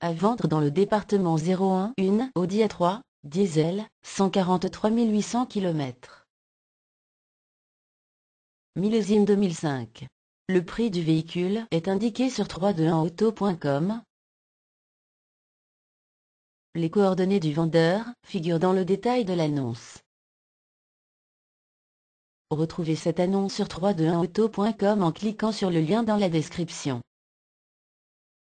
À vendre dans le département 01 une Audi A3, diesel, 143 800 km. Millésime 2005. Le prix du véhicule est indiqué sur 321auto.com. Les coordonnées du vendeur figurent dans le détail de l'annonce. Retrouvez cette annonce sur 321auto.com en cliquant sur le lien dans la description.